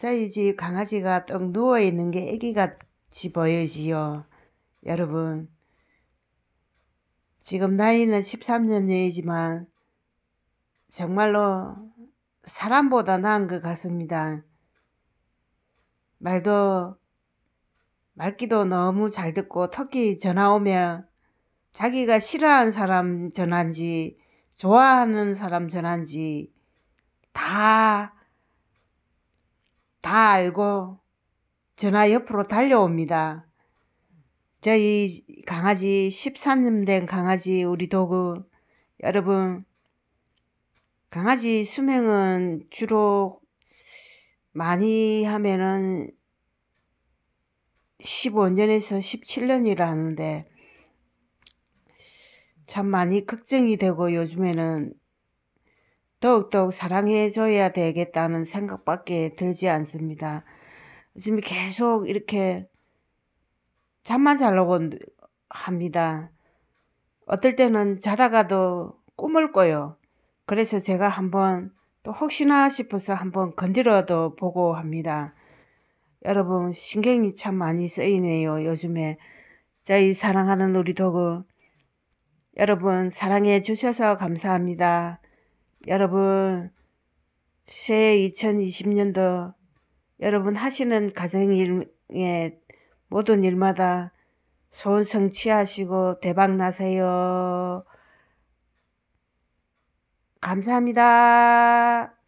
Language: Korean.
저희 집 강아지가 떡 누워있는 게 애기같이 보여지요. 여러분, 지금 나이는 13년이지만 정말로 사람보다 나은 것 같습니다. 말도 말기도 너무 잘 듣고 터키 전화 오면 자기가 싫어하는 사람 전화인지 좋아하는 사람 전화인지 다다 알고 전화 옆으로 달려옵니다. 저희 강아지 13년 된 강아지 우리 도그 여러분 강아지 수명은 주로 많이 하면은 15년에서 17년이라는데 참 많이 걱정이 되고 요즘에는 더욱더욱 사랑해 줘야 되겠다는 생각밖에 들지 않습니다. 요즘 계속 이렇게 잠만 자려고 합니다. 어떨 때는 자다가도 꿈을 꿔요. 그래서 제가 한번 또 혹시나 싶어서 한번 건드려도 보고 합니다. 여러분 신경이 참 많이 쓰이네요. 요즘에 저희 사랑하는 우리 도구 여러분 사랑해 주셔서 감사합니다. 여러분 새해 2020년도 여러분 하시는 가정일에 모든 일마다 소원 성취하시고 대박 나세요. 감사합니다.